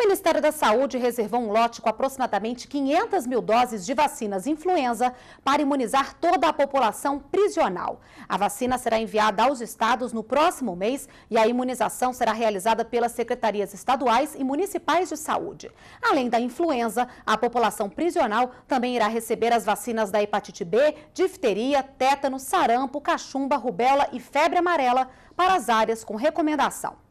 O Ministério da Saúde reservou um lote com aproximadamente 500 mil doses de vacinas influenza para imunizar toda a população prisional. A vacina será enviada aos estados no próximo mês e a imunização será realizada pelas secretarias estaduais e municipais de saúde. Além da influenza, a população prisional também irá receber as vacinas da hepatite B, difteria, tétano, sarampo, cachumba, rubéola e febre amarela para as áreas com recomendação.